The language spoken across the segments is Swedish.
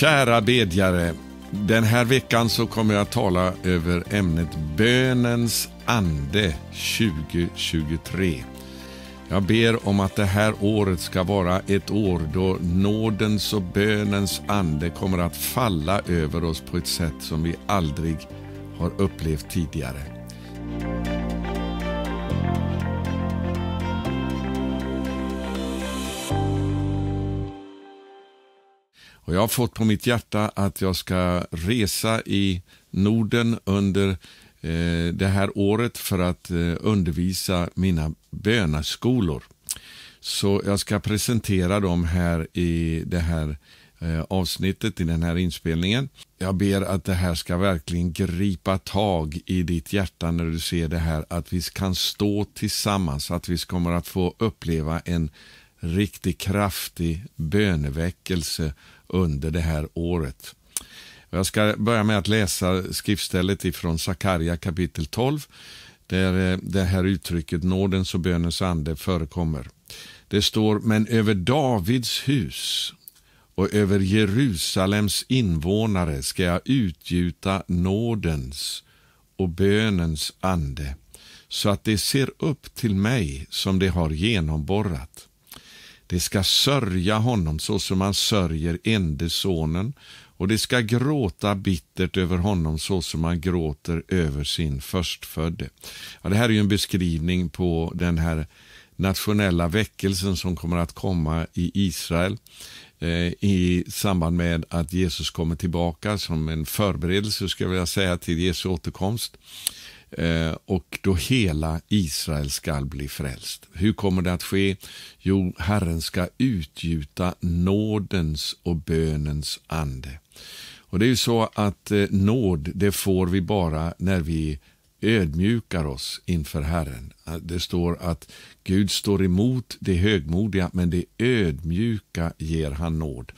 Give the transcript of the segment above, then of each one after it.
Kära bedjare, den här veckan så kommer jag att tala över ämnet Bönens ande 2023. Jag ber om att det här året ska vara ett år då nådens och bönens ande kommer att falla över oss på ett sätt som vi aldrig har upplevt tidigare. Och jag har fått på mitt hjärta att jag ska resa i Norden under eh, det här året för att eh, undervisa mina bönaskolor. Så jag ska presentera dem här i det här eh, avsnittet, i den här inspelningen. Jag ber att det här ska verkligen gripa tag i ditt hjärta när du ser det här, att vi kan stå tillsammans, att vi kommer att få uppleva en riktig kraftig böneväckelse under det här året. Jag ska börja med att läsa skriftstället ifrån Sakarja kapitel 12 där eh, det här uttrycket nådens och bönens ande förekommer. Det står men över Davids hus och över Jerusalems invånare ska jag utgjuta nådens och bönens ande så att de ser upp till mig som de har genomborrat. Det ska sörja honom så som man sörjer ende sonen och det ska gråta bittert över honom så som man gråter över sin förstfödde. Ja, det här är en beskrivning på den här nationella väckelsen som kommer att komma i Israel eh, i samband med att Jesus kommer tillbaka som en förberedelse ska jag vilja säga till Jesu återkomst. Eh, och då hela Israel skall bli frälst. Hur kommer det att ske? Jo, Herren ska utgjuta nådens och bönens ande. Och Det är ju så att eh, nåd, det får vi bara när vi ödmjukar oss inför Herren. Eh, det står att Gud står emot det högmodiga, men det ödmjuka ger han nåd.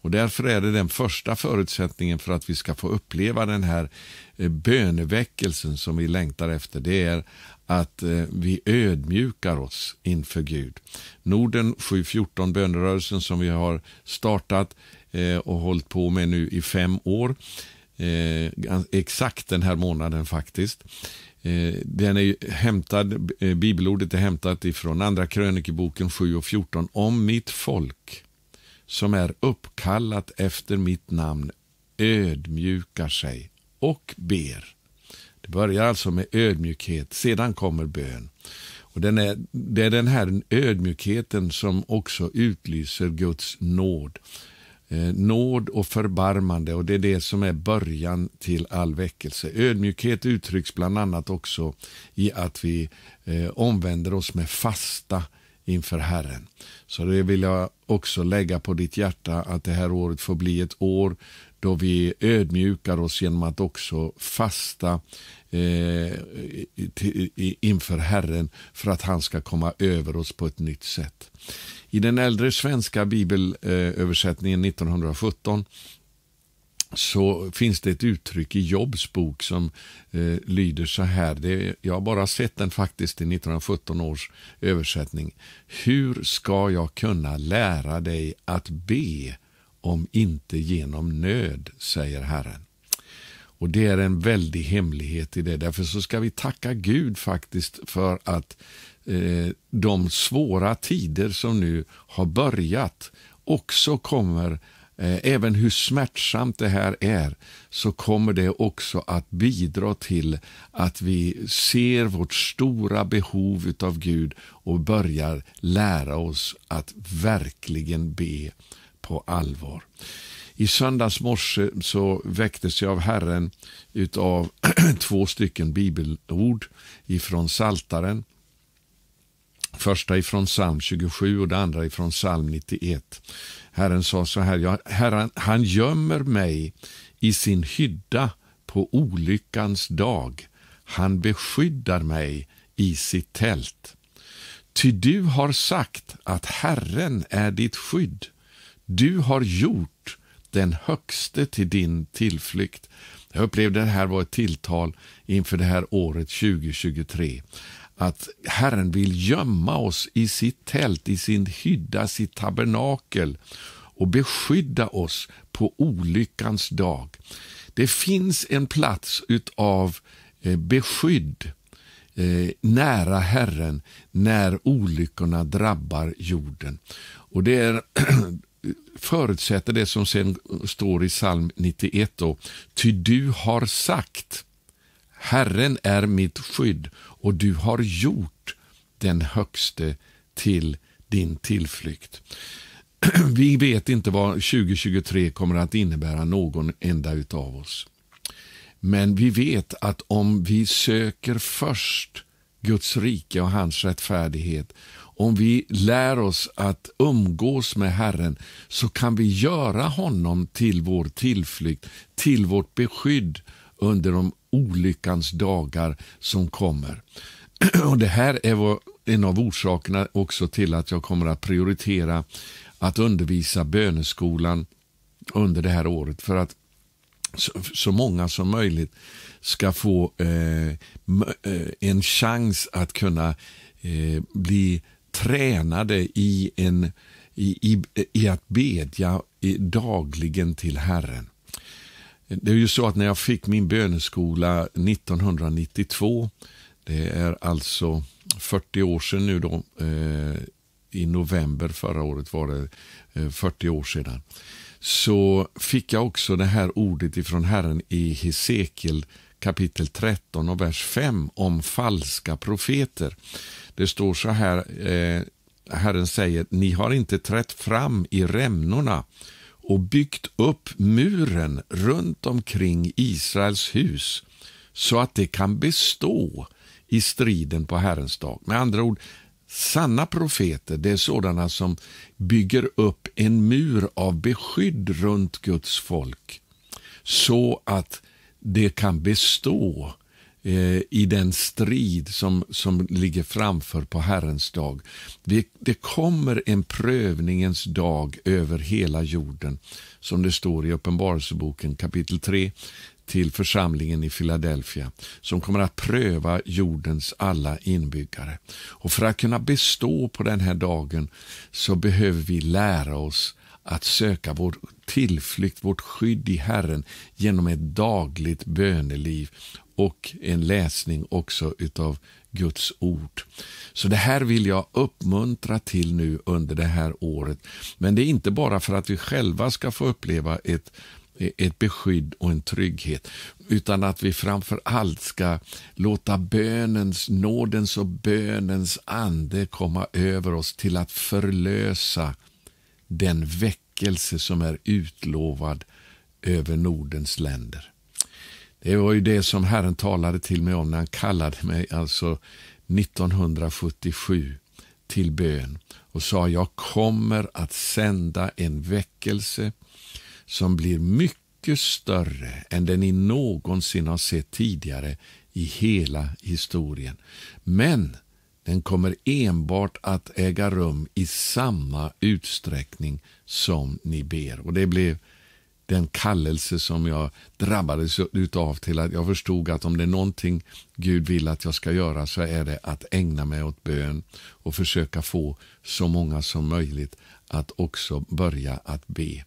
Och därför är det den första förutsättningen för att vi ska få uppleva den här eh, böneväckelsen som vi längtar efter. Det är att eh, vi ödmjukar oss inför Gud. Norden 714 bönerörelsen som vi har startat eh, och hållit på med nu i fem år. Exakt den här månaden faktiskt. Den är hämtad, bibelordet är hämtat ifrån Andra krönikeboken 7 och 14 om mitt folk som är uppkallat efter mitt namn ödmjukar sig och ber. Det börjar alltså med ödmjukhet, sedan kommer bön. Och den är, det är den här ödmjukheten som också utlyser Guds nåd. Eh, nåd och förbarmande och det är det som är början till all väckelse. Ödmjukhet uttrycks bland annat också i att vi eh, omvänder oss med fasta inför Herren. Så det vill jag också lägga på ditt hjärta att det här året får bli ett år då vi ödmjukar oss genom att också fasta eh, inför Herren för att han ska komma över oss på ett nytt sätt. I den äldre svenska bibelöversättningen 1917 så finns det ett uttryck i Jobs bok som eh, lyder så här. Det, jag har bara sett den faktiskt i 1917 års översättning. Hur ska jag kunna lära dig att be om inte genom nöd, säger Herren. Och Det är en väldig hemlighet i det. Därför så ska vi tacka Gud faktiskt för att eh, de svåra tider som nu har börjat också kommer Eh, även hur smärtsamt det här är så kommer det också att bidra till att vi ser vårt stora behov av Gud och börjar lära oss att verkligen be på allvar. I söndags morse så väcktes jag av Herren utav två stycken bibelord ifrån Saltaren. Första ifrån psalm 27 och det andra ifrån psalm 91. Herren sa så här, Ja, herren, han gömmer mig i sin hydda på olyckans dag. Han beskyddar mig i sitt tält. Ty du har sagt att Herren är ditt skydd. Du har gjort den högste till din tillflykt. Jag upplevde det här var ett tilltal inför det här året 2023 att Herren vill gömma oss i sitt tält, i sin hydda, sitt tabernakel och beskydda oss på olyckans dag. Det finns en plats utav eh, beskydd eh, nära Herren när olyckorna drabbar jorden. Och det är förutsätter det som sen står i psalm 91. Då, Ty du har sagt, Herren är mitt skydd och du har gjort den högste till din tillflykt. Vi vet inte vad 2023 kommer att innebära någon enda utav oss. Men vi vet att om vi söker först Guds rike och hans rättfärdighet, om vi lär oss att umgås med Herren så kan vi göra honom till vår tillflykt, till vårt beskydd under de olyckans dagar som kommer. Och Det här är en av orsakerna också till att jag kommer att prioritera att undervisa böneskolan under det här året för att så, många som möjligt ska få eh, eh, en chans att kunna eh, bli tränade i, en, i, i, i att bedja dagligen till Herren. Det är ju så att när jag fick min böneskola 1992, det är alltså 40 år sedan nu då, eh, i november förra året var det eh, 40 år sedan, så fick jag också det här ordet ifrån Herren i Hesekiel kapitel 13 och vers 5 om falska profeter. Det står så här, eh, Herren säger, ni har inte trätt fram i rämnorna och byggt upp muren runt omkring Israels hus så att det kan bestå i striden på Herrens dag. Med andra ord, sanna profeter det är sådana som bygger upp en mur av beskydd runt Guds folk så att det kan bestå Eh, i den strid som, som ligger framför på Herrens dag. Det, det kommer en prövningens dag över hela jorden, som det står i Uppenbarelseboken kapitel 3 till församlingen i Philadelphia som kommer att pröva jordens alla inbyggare. Och För att kunna bestå på den här dagen så behöver vi lära oss att söka vår tillflykt, vårt skydd i Herren genom ett dagligt böneliv och en läsning också utav Guds ord. Så det här vill jag uppmuntra till nu under det här året. Men det är inte bara för att vi själva ska få uppleva ett ett beskydd och en trygghet, utan att vi framför allt ska låta bönens, nådens och bönens ande komma över oss till att förlösa den väckelse som är utlovad över Nordens länder. Det var ju det som Herren talade till mig om när han kallade mig alltså 1977 till bön och sa jag kommer att sända en väckelse som blir mycket större än den ni någonsin har sett tidigare i hela historien. Men den kommer enbart att äga rum i samma utsträckning som ni ber. Och det blev den kallelse som jag drabbades av, till att jag förstod att om det är någonting Gud vill att jag ska göra så är det att ägna mig åt bön och försöka få så många som möjligt att också börja att be.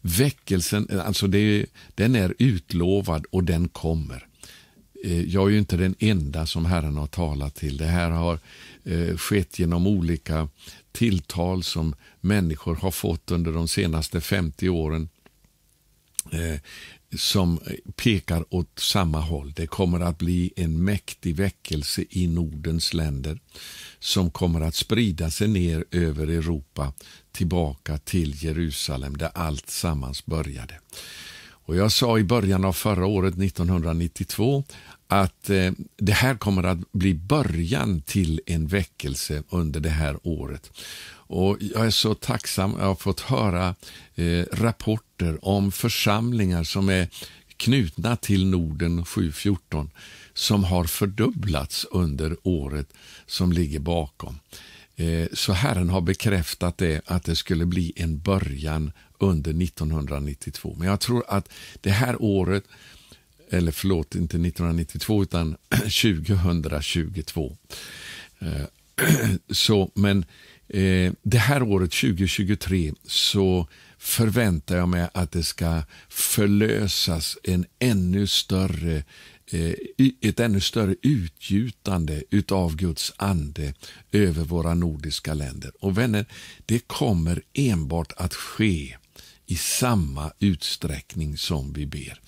Väckelsen, alltså det, den är utlovad och den kommer. Eh, jag är ju inte den enda som Herren har talat till. Det här har eh, skett genom olika tilltal som människor har fått under de senaste 50 åren Eh, som pekar åt samma håll. Det kommer att bli en mäktig väckelse i Nordens länder som kommer att sprida sig ner över Europa tillbaka till Jerusalem där allt sammans började. Och jag sa i början av förra året, 1992, att eh, det här kommer att bli början till en väckelse under det här året. Och jag är så tacksam, jag har fått höra eh, rapporter om församlingar som är knutna till Norden 714 som har fördubblats under året som ligger bakom. Eh, så Herren har bekräftat det, att det skulle bli en början under 1992. Men jag tror att det här året, eller förlåt, inte 1992 utan 2022. Eh, så, men Eh, det här året, 2023, så förväntar jag mig att det ska förlösas en ännu större eh, ett ännu större utgjutande utav Guds ande över våra nordiska länder. Och vänner, det kommer enbart att ske i samma utsträckning som vi ber.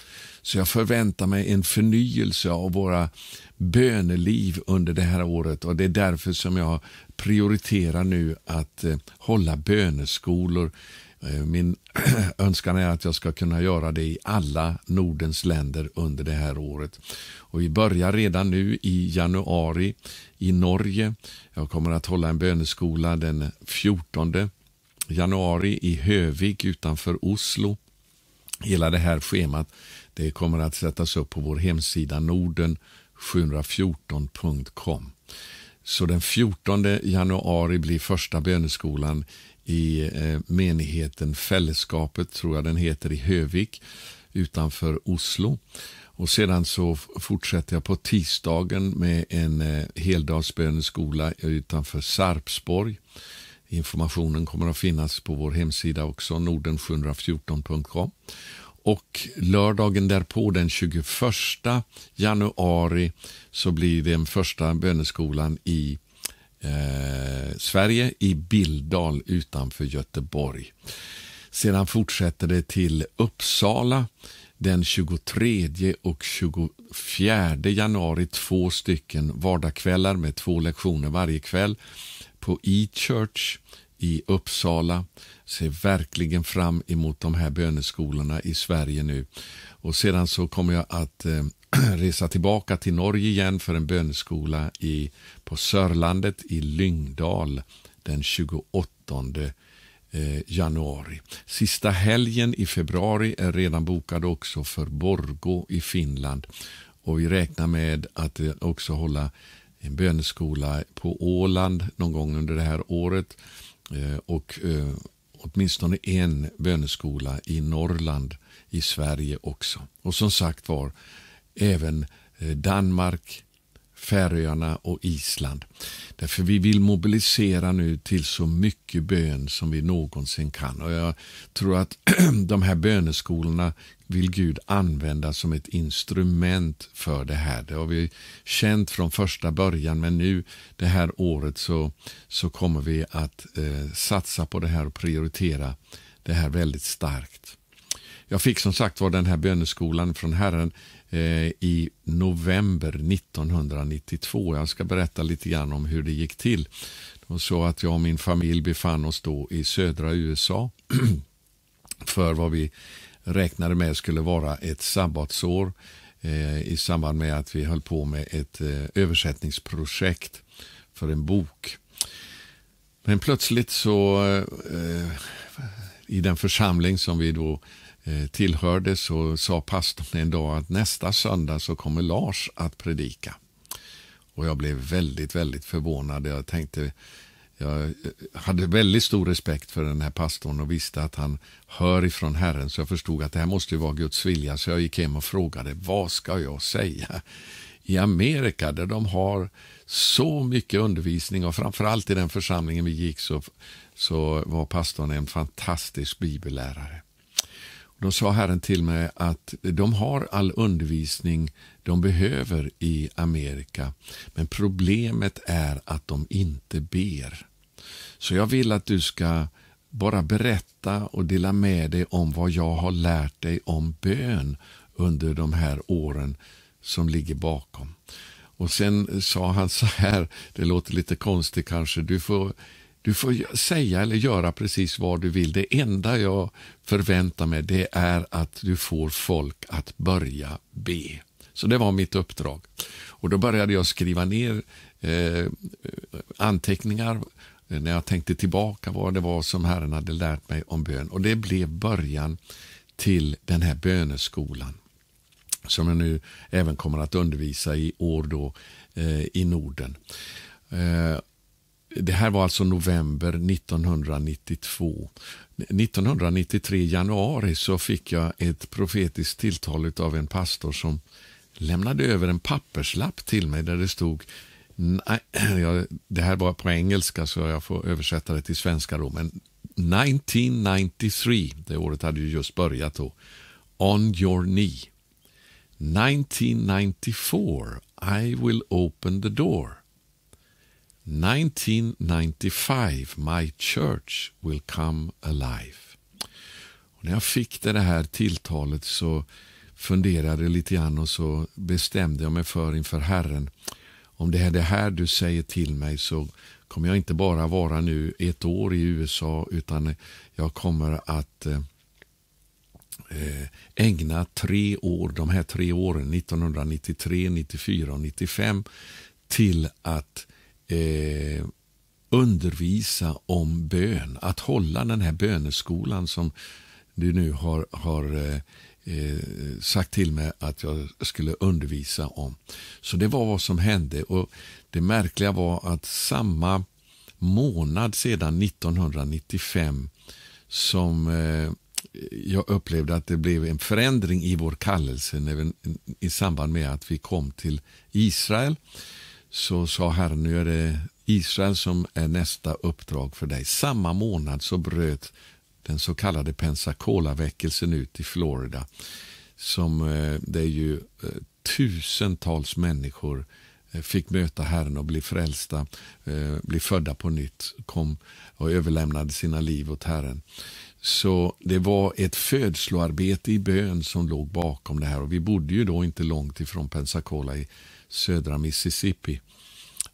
Så jag förväntar mig en förnyelse av våra böneliv under det här året och det är därför som jag prioriterar nu att eh, hålla böneskolor. Eh, min önskan är att jag ska kunna göra det i alla Nordens länder under det här året. Och vi börjar redan nu i januari i Norge. Jag kommer att hålla en böneskola den 14 januari i Hövik utanför Oslo. Hela det här schemat det kommer att sättas upp på vår hemsida norden714.com. Så den 14 januari blir första böneskolan i eh, menigheten Fällskapet, tror jag den heter, i Hövik utanför Oslo. Och sedan så fortsätter jag på tisdagen med en eh, heldagsböneskola utanför Sarpsborg. Informationen kommer att finnas på vår hemsida också, norden714.com. Och lördagen därpå, den 21 januari, så blir det den första böneskolan i eh, Sverige, i Bildal utanför Göteborg. Sedan fortsätter det till Uppsala den 23 och 24 januari, två stycken vardagskvällar med två lektioner varje kväll på E-Church i Uppsala. Ser verkligen fram emot de här böneskolorna i Sverige nu. Och sedan så kommer jag att eh, resa tillbaka till Norge igen för en böneskola i, på Sörlandet i Lyngdal den 28 eh, januari. Sista helgen i februari är redan bokad också för Borgå i Finland. Och vi räknar med att eh, också hålla en böneskola på Åland någon gång under det här året. Eh, och eh, åtminstone en böneskola i Norrland i Sverige också. Och som sagt var, även eh, Danmark, Färöarna och Island. Därför vi vill mobilisera nu till så mycket bön som vi någonsin kan. Och Jag tror att de här böneskolorna vill Gud använda som ett instrument för det här. Det har vi känt från första början, men nu det här året så, så kommer vi att eh, satsa på det här och prioritera det här väldigt starkt. Jag fick som sagt var den här böneskolan från Herren eh, i november 1992. Jag ska berätta lite grann om hur det gick till. Och så att jag och min familj befann oss då i södra USA för vad vi räknade med skulle vara ett sabbatsår eh, i samband med att vi höll på med ett eh, översättningsprojekt för en bok. Men plötsligt så eh, i den församling som vi då tillhörde så sa pastorn en dag att nästa söndag så kommer Lars att predika. Och jag blev väldigt, väldigt förvånad. Jag tänkte, jag eh, hade väldigt stor respekt för den här pastorn och visste att han hör ifrån Herren, så jag förstod att det här måste vara Guds vilja, så jag gick hem och frågade vad ska jag säga? I Amerika, där de har så mycket undervisning och framförallt i den församlingen vi gick så, så var pastorn en fantastisk bibellärare. Då sa Herren till mig att de har all undervisning de behöver i Amerika, men problemet är att de inte ber. Så jag vill att du ska bara berätta och dela med dig om vad jag har lärt dig om bön under de här åren som ligger bakom. Och sen sa han så här, det låter lite konstigt kanske, du får du får säga eller göra precis vad du vill. Det enda jag förväntar mig det är att du får folk att börja be. Så det var mitt uppdrag. Och Då började jag skriva ner eh, anteckningar eh, när jag tänkte tillbaka vad det var som Herren hade lärt mig om bön. Och Det blev början till den här böneskolan som jag nu även kommer att undervisa i år då, eh, i Norden. Eh, det här var alltså november 1992. 1993 januari så fick jag ett profetiskt tilltal av en pastor som lämnade över en papperslapp till mig där det stod Nej, det här var på engelska så jag får översätta det till svenska då, men 1993, det året hade ju just börjat då, On your knee. 1994, I will open the door. 1995, My Church Will Come Alive. Och när jag fick det här tilltalet så funderade jag lite grann och så bestämde jag mig för inför Herren. Om det är det här du säger till mig så kommer jag inte bara vara nu ett år i USA utan jag kommer att eh, eh, ägna tre år, de här tre åren, 1993, 94 och 95 till att eh, undervisa om bön, att hålla den här böneskolan som du nu har, har eh, eh, sagt till mig att jag skulle undervisa om. Så det var vad som hände och det märkliga var att samma månad sedan 1995 som eh, jag upplevde att det blev en förändring i vår kallelse när vi, i samband med att vi kom till Israel så sa Herren, nu är det Israel som är nästa uppdrag för dig. Samma månad så bröt den så kallade Pensacola-väckelsen ut i Florida. Som, eh, det är ju eh, tusentals människor eh, fick möta Herren och bli frälsta, bli födda på nytt, kom och överlämnade sina liv åt Herren. Så det var ett födsloarbete i bön som låg bakom det här och vi bodde ju då inte långt ifrån Pensacola i södra Mississippi.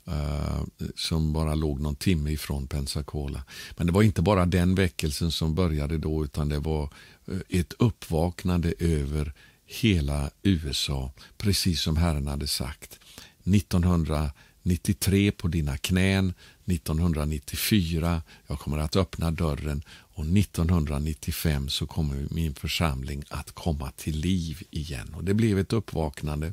Eh, som bara låg någon timme ifrån Pensacola. Men det var inte bara den väckelsen som började då utan det var eh, ett uppvaknande över hela USA, precis som Herren hade sagt. 1993 på dina knän, 1994, jag kommer att öppna dörren och 1995 så kommer min församling att komma till liv igen. Och Det blev ett uppvaknande.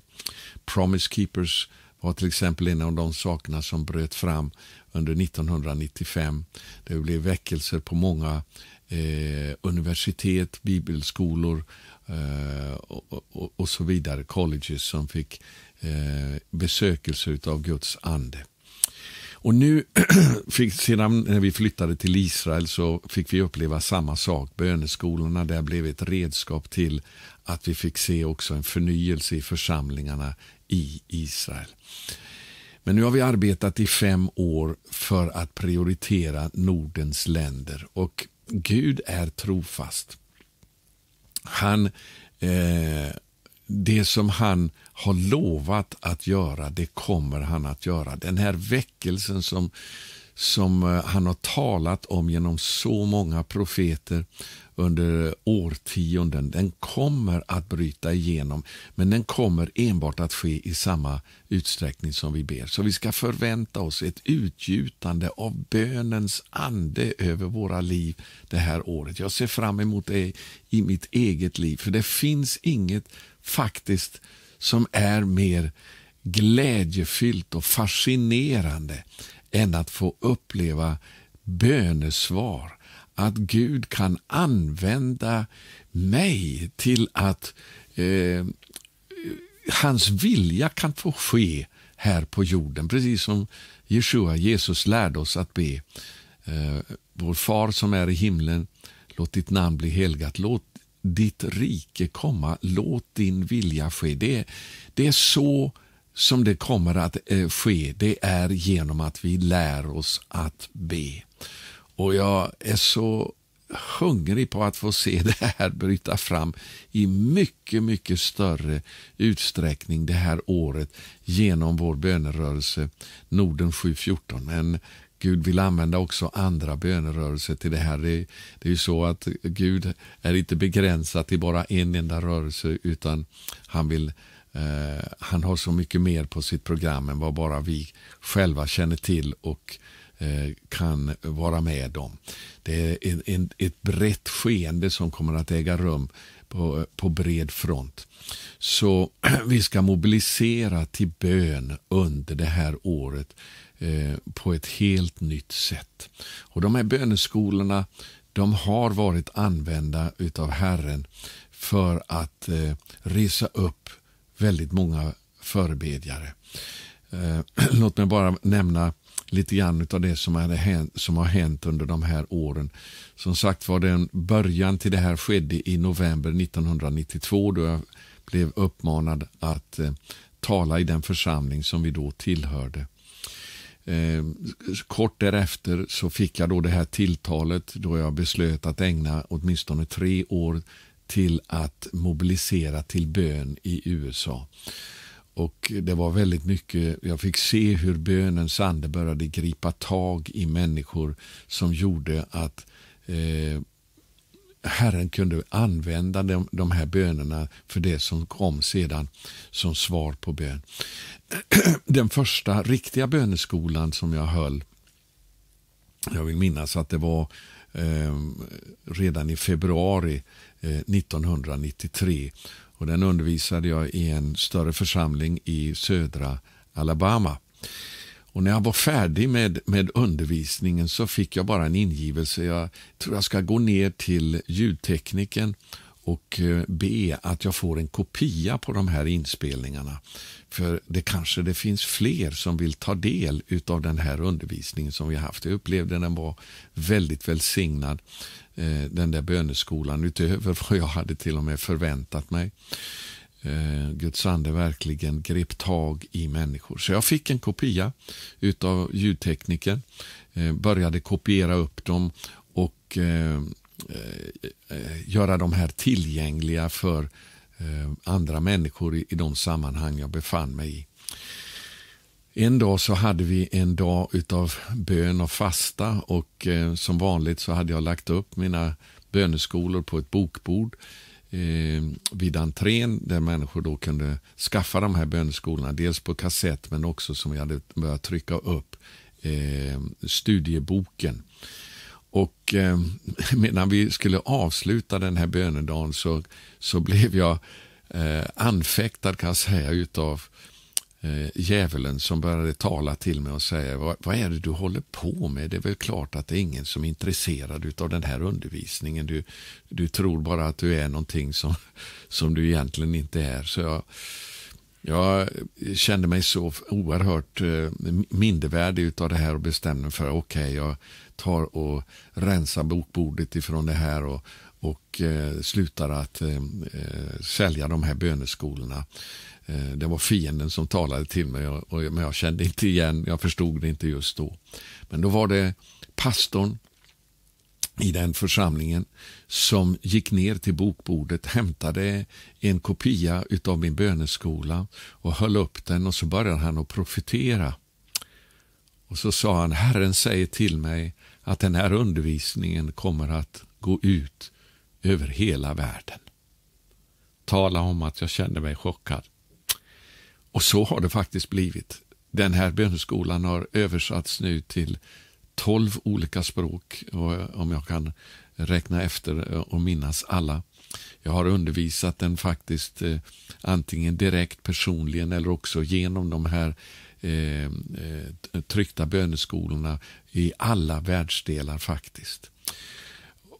Promise Keepers var till exempel en av de sakerna som bröt fram under 1995. Det blev väckelser på många eh, universitet, bibelskolor eh, och, och, och, så vidare, colleges som fick eh, besökelser av Guds ande. Och nu, fick, sedan när eh, vi flyttade till Israel så fick vi uppleva samma sak. Böneskolorna där blev ett redskap till att vi fick se också en förnyelse i församlingarna i Israel. Men nu har vi arbetat i fem år för att prioritera Nordens länder och Gud är trofast. Han eh, det som han har lovat att göra, det kommer han att göra. Den här väckelsen som, som eh, han har talat om genom så många profeter under årtionden, den kommer att bryta igenom. Men den kommer enbart att ske i samma utsträckning som vi ber. Så vi ska förvänta oss ett utgjutande av bönens ande över våra liv det här året. Jag ser fram emot det i mitt eget liv, för det finns inget faktiskt som är mer glädjefyllt och fascinerande än att få uppleva bönesvar. Att Gud kan använda mig till att eh, hans vilja kan få ske här på jorden. Precis som Jeshua, Jesus lärde oss att be. Eh, vår far som är i himlen, låt ditt namn bli helgat. Låt ditt rike komma, låt din vilja ske. Det, är, det är så som det kommer att eh, ske. Det är genom att vi lär oss att be. Och jag är så hungrig på att få se det här bryta fram i mycket, mycket större utsträckning det här året genom vår bönerörelse Norden 714. Men Gud vill använda också andra bönerörelser till det här. Det, det, är ju så att Gud är inte begränsad till bara en enda rörelse utan han vill eh, han har så mycket mer på sitt program än vad bara vi själva känner till och eh, kan vara med om. Det är en, en, ett brett skeende som kommer att äga rum på, på bred front. Så vi ska mobilisera till bön under det här året Eh, på ett helt nytt sätt. Och De här böneskolorna de har varit använda utav Herren för att eh, resa upp väldigt många förebedjare. Eh, låt mig bara nämna lite grann av det som, hänt, som, har hänt under de här åren. Som sagt var, den början till det här skedde i november 1992 då jag blev uppmanad att eh, tala i den församling som vi då tillhörde. Eh, kort därefter så fick jag då det här tilltalet då jag beslöt att ägna åtminstone tre år till att mobilisera till bön i USA. Och det var väldigt mycket, jag fick se hur bönens ande började gripa tag i människor som gjorde att eh, Herren kunde använda de, de här bönerna för det som kom sedan som svar på bön. Den första riktiga böneskolan som jag höll, jag vill minnas att det var eh, redan i februari eh, 1993. Och den undervisade jag i en större församling i södra Alabama. Och när jag var färdig med, med undervisningen så fick jag bara en ingivelse. Jag tror jag ska gå ner till ljudtekniken och eh, be att jag får en kopia på de här inspelningarna. För det kanske det finns fler som vill ta del av den här undervisningen som vi haft. Jag upplevde den var väldigt välsignad, eh, den där böneskolan, utöver vad jag hade till och med förväntat mig eh, Guds ande verkligen grep tag i människor. Så jag fick en kopia av ljudtekniken, eh, började kopiera upp dem och eh, eh göra de här tillgängliga för eh, andra människor i, i de sammanhang jag befann mig i. En dag så hade vi en dag av bön och fasta och eh, som vanligt så hade jag lagt upp mina böneskolor på ett bokbord Eh, vid entrén där människor då kunde skaffa de här böneskolorna. Dels på kassett men också som vi hade börjat trycka upp eh, studieboken. Och eh, medan vi skulle avsluta den här bönedagen så, så blev jag eh, anfäktad kan jag säga utav eh, djävulen som började tala till mig och säga vad, vad, är det du håller på med? Det är väl klart att det är ingen som är intresserad av den här undervisningen. Du, du tror bara att du är någonting som, som du egentligen inte är. Så jag, jag kände mig så oerhört eh, mindervärdig av det här och bestämde mig för okej, okay, jag tar och rensar bokbordet ifrån det här och, och eh, slutade att eh, eh, sälja de här böneskolorna. Eh, det var fienden som talade till mig, och, och, men jag kände inte igen, jag förstod det inte just då. Men då var det pastorn i den församlingen som gick ner till bokbordet, hämtade en kopia av min böneskola och höll upp den och så började han att profetera. Och så sa han, Herren säger till mig att den här undervisningen kommer att gå ut över hela världen. Tala om att jag kände mig chockad. Och så har det faktiskt blivit. Den här böneskolan har översatts nu till tolv olika språk, eh, om jag kan räkna efter eh, och minnas alla. Jag har undervisat den faktiskt eh, antingen direkt personligen eller också genom de här tryckta böneskolorna i alla världsdelar faktiskt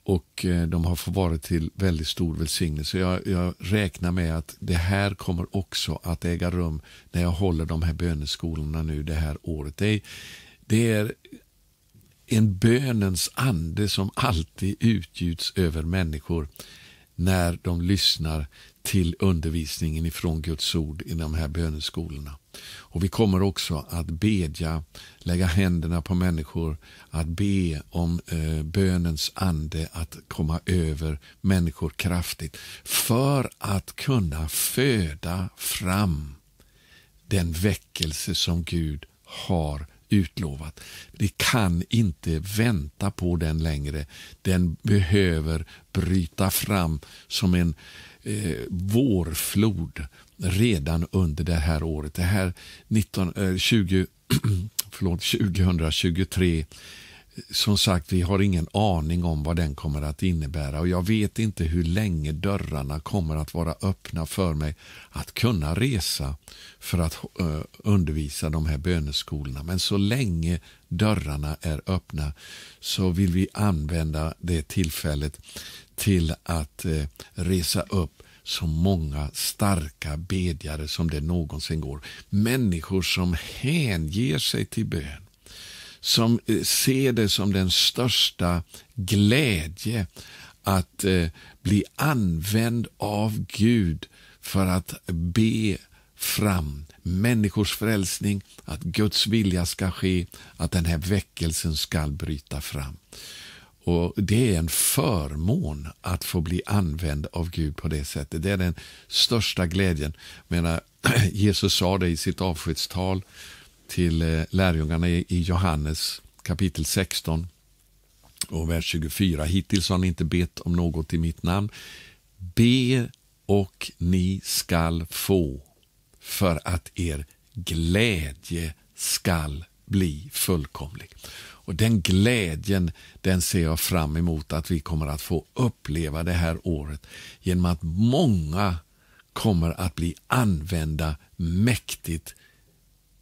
och eh, de har fått vara till väldigt stor välsignelse. Jag, jag räknar med att det här kommer också att äga rum när jag håller de här böneskolorna nu det här året. Det är, det är en bönens ande som alltid utgjuts över människor när de lyssnar till undervisningen ifrån Guds ord i de här böneskolorna. Och vi kommer också att bedja, lägga händerna på människor, att be om eh, bönens ande att komma över människor kraftigt för att kunna föda fram den väckelse som Gud har utlovat. Det kan inte vänta på den längre. Den behöver bryta fram som en eh, vårflod redan under det här året. Det här 19, eh, 20, förlåt, 2023 som sagt, vi har ingen aning om vad den kommer att innebära och jag vet inte hur länge dörrarna kommer att vara öppna för mig att kunna resa för att uh, undervisa de här böneskolorna. Men så länge dörrarna är öppna så vill vi använda det tillfället till att uh, resa upp så många starka bedjare som det någonsin går. Människor som hänger sig till bön som eh, ser det som den största glädje att eh, bli använd av Gud för att be fram människors frälsning, att Guds vilja ska ske, att den här väckelsen ska bryta fram. Och Det är en förmån att få bli använd av Gud på det sättet. Det är den största glädjen. Jag menar, Jesus sa det i sitt avskedstal till eh, lärjungarna i Johannes kapitel 16 och vers 24. Hittills har ni inte bett om något i mitt namn. Be och ni skall få för att er glädje skall bli fullkomlig. Och Den glädjen den ser jag fram emot att vi kommer att få uppleva det här året genom att många kommer att bli använda mäktigt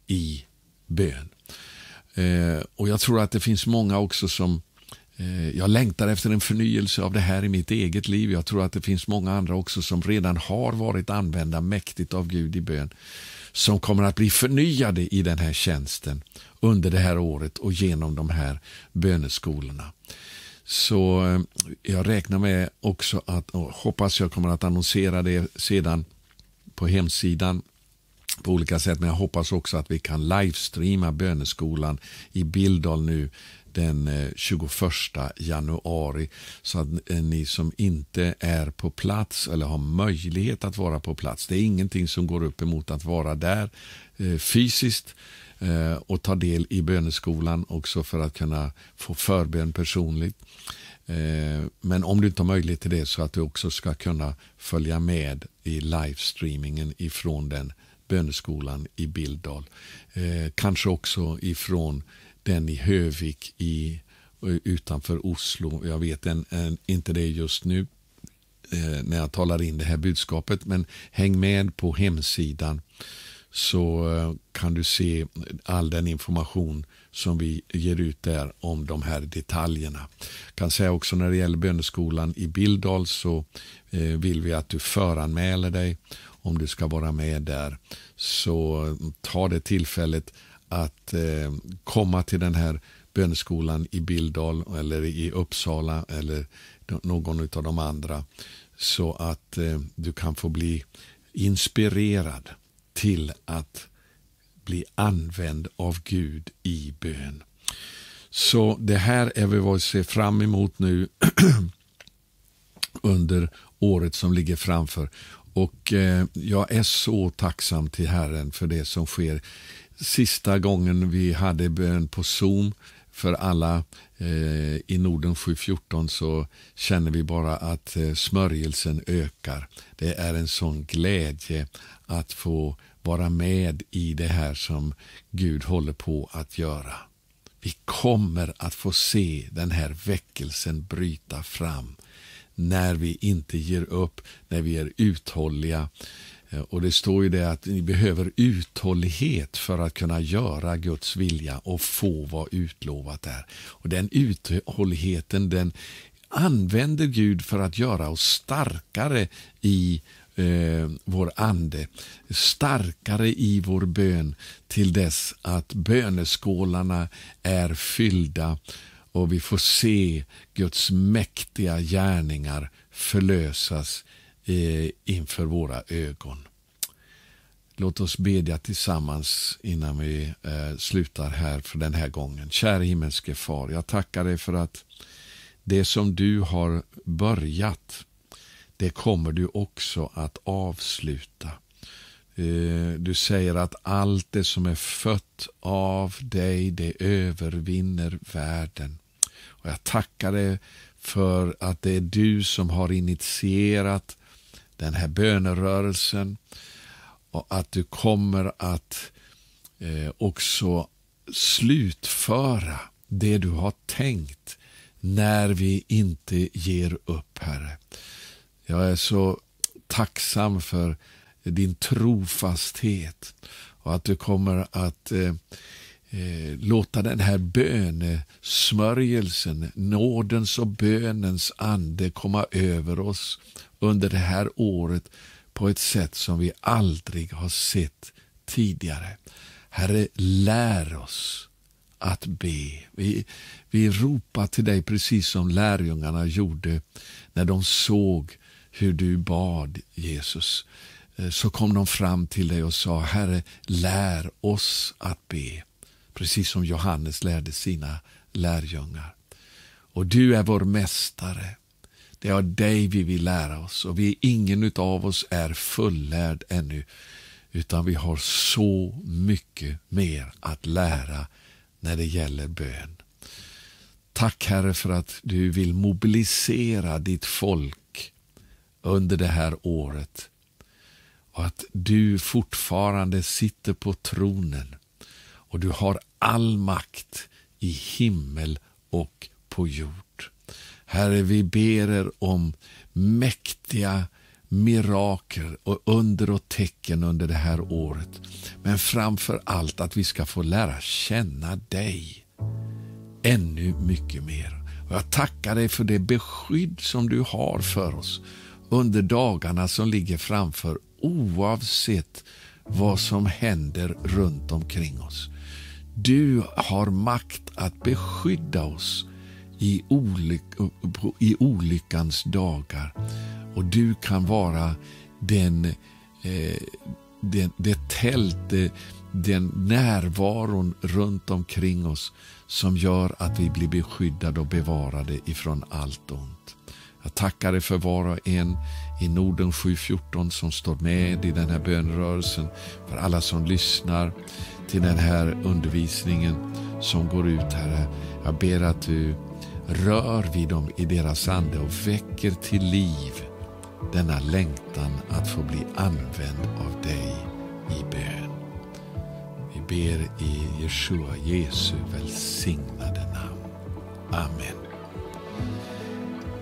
i bön. Eh, och Jag tror att det finns många också som eh, jag längtar efter en förnyelse av det här i mitt eget liv. Jag tror att det finns många andra också som redan har varit använda mäktigt av Gud i bön som kommer att bli förnyade i den här tjänsten under det här året och genom de här böneskolorna. Så eh, jag räknar med också att, och hoppas jag kommer att annonsera det sedan på hemsidan på olika sätt. Men jag hoppas också att vi kan livestreama böneskolan i Bildal nu den 21 eh, januari. Så att eh, ni som inte är på plats eller har möjlighet att vara på plats. Det är ingenting som går upp emot att vara där eh, fysiskt och ta del i böneskolan också för att kunna få förbön personligt. Men om du inte har möjlighet till det så att du också ska kunna följa med i livestreamingen ifrån den böneskolan i Bildal. Eh, kanske också ifrån den i Hövik i, eh, utanför Oslo. Jag vet en, en, inte det just nu eh, när jag talar in det här budskapet, men häng med på hemsidan så eh, kan du se all den information som vi ger ut där om de här detaljerna. Jag kan säga också när det gäller böneskolan i Bildal så eh, vill vi att du föranmäler dig om du ska vara med där. Så ta det tillfället att eh, komma till den här böneskolan i Bildal eller i Uppsala eller någon av de andra så att eh, du kan få bli inspirerad till att bli använd av Gud i bön. Så det här är vad vi ser fram emot nu under året som ligger framför. Och eh, jag är så tacksam till Herren för det som sker. Sista gången vi hade bön på Zoom för alla eh, i Norden 714 så känner vi bara att eh, smörjelsen ökar. Det är en sån glädje att få vara med i det här som Gud håller på att göra. Vi kommer att få se den här väckelsen bryta fram när vi inte ger upp, när vi är uthålliga. Eh, och det står ju det att ni behöver uthållighet för att kunna göra Guds vilja och få vad utlovat är. Och den uthålligheten den använder Gud för att göra oss starkare i eh, vår ande, starkare i vår bön till dess att böneskålarna är fyllda och vi får se Guds mäktiga gärningar förlösas eh, inför våra ögon. Låt oss bedja tillsammans innan vi eh, slutar här för den här gången. Kära himmelske far, jag tackar dig för att det som du har börjat, det kommer du också att avsluta. Eh, du säger att allt det som är fött av dig, det övervinner världen. Och jag tackar dig för att det är du som har initierat den här bönerörelsen och att du kommer att eh, också slutföra det du har tänkt när vi inte ger upp, Herre. Jag är så tacksam för din trofasthet och att du kommer att eh, Eh, låta den här bönesmörjelsen, nådens och bönens ande komma över oss under det här året på ett sätt som vi aldrig har sett tidigare. Herre, lär oss att be. Vi, vi ropar till dig precis som lärjungarna gjorde när de såg hur du bad, Jesus. Eh, så kom de fram till dig och sa, Herre, lär oss att be precis som Johannes lärde sina lärjungar. Och du är vår mästare. Det är av dig vi vill lära oss och vi, ingen av oss är fullärd ännu utan vi har så mycket mer att lära när det gäller bön. Tack Herre för att du vill mobilisera ditt folk under det här året och att du fortfarande sitter på tronen och du har all makt i himmel och på jord. Herre, vi ber er om mäktiga mirakel och under och tecken under det här året. Men framför allt att vi ska få lära känna dig ännu mycket mer. Och jag tackar dig för det beskydd som du har för oss under dagarna som ligger framför oavsett vad som händer runt omkring oss. Du har makt att beskydda oss i, olyck, i olyckans dagar. Och du kan vara den, eh, den, det tält, eh, den närvaron runt omkring oss som gör att vi blir beskyddade och bevarade ifrån allt ont. Jag tackar dig för var och en i Norden 714 som står med i den här bönrörelsen För alla som lyssnar till den här undervisningen som går ut, Herre. Jag ber att du rör vid dem i deras ande och väcker till liv denna längtan att få bli använd av dig i bön. Vi ber i Jeshua, Jesu välsignade namn. Amen.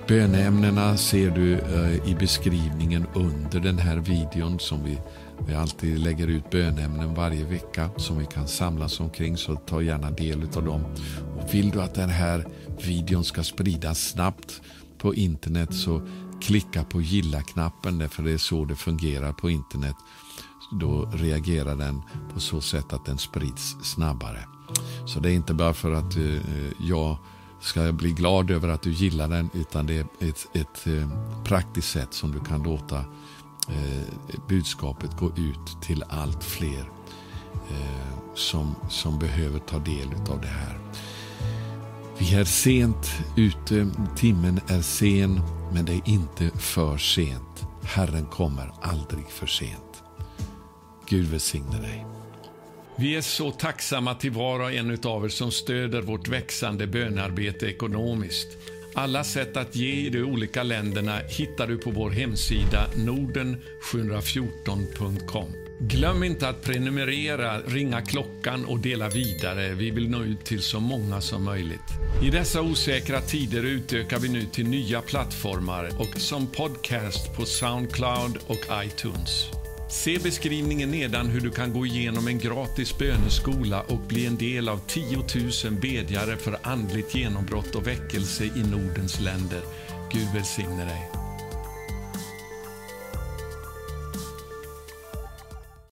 Bönämnena ser du eh, i beskrivningen under den här videon som vi, vi alltid lägger ut bönämnen varje vecka som vi kan samlas omkring så ta gärna del av dem. Och vill du att den här videon ska spridas snabbt på internet så klicka på gilla-knappen därför det är så det fungerar på internet. Då reagerar den på så sätt att den sprids snabbare. Så det är inte bara för att eh, jag ska jag bli glad över att du gillar den utan det är ett, ett eh, praktiskt sätt som du kan låta eh, budskapet gå ut till allt fler eh, som, som behöver ta del av det här. Vi är sent ute, timmen är sen, men det är inte för sent. Herren kommer aldrig för sent. Gud välsigne dig. Vi är så tacksamma till var och en av er som stöder vårt växande bönarbete ekonomiskt. Alla sätt att ge i de olika länderna hittar du på vår hemsida norden714.com. Glöm inte att prenumerera, ringa klockan och dela vidare. Vi vill nå ut till så många som möjligt. I dessa osäkra tider utökar vi nu till nya plattformar och som podcast på Soundcloud och iTunes. Se beskrivningen nedan hur du kan gå igenom en gratis böneskola och bli en del av 10 000 bedjare för andligt genombrott och väckelse i Nordens länder. Gud välsigne dig.